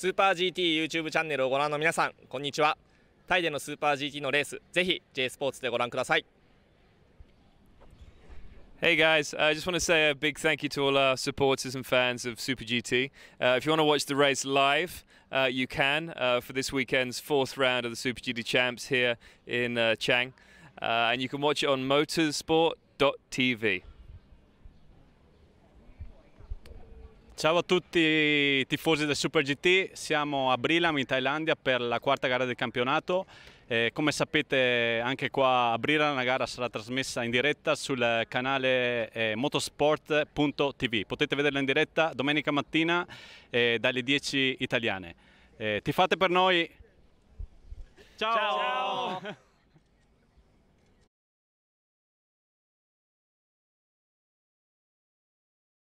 スーパー GT YouTube チャンネルをご覧の皆さんこんにちはタイでのスーパー GT のレースぜひ J スポーツでご覧ください Hey guys, I just want to say a big thank you to all our supporters and fans of Super GT. Uh, if you want to watch the race live, uh, you can uh, for this weekend's fourth round of the Super GT Champs here in Chang. and you can watch it on motorsport.tv. Ciao a tutti i tifosi del Super GT, siamo a Brilam in Thailandia per la quarta gara del campionato. Eh, come sapete anche qua a Brilam la gara sarà trasmessa in diretta sul canale eh, motosport.tv. Potete vederla in diretta domenica mattina eh, dalle 10 italiane. Eh, ti fate per noi! Ciao! Ciao.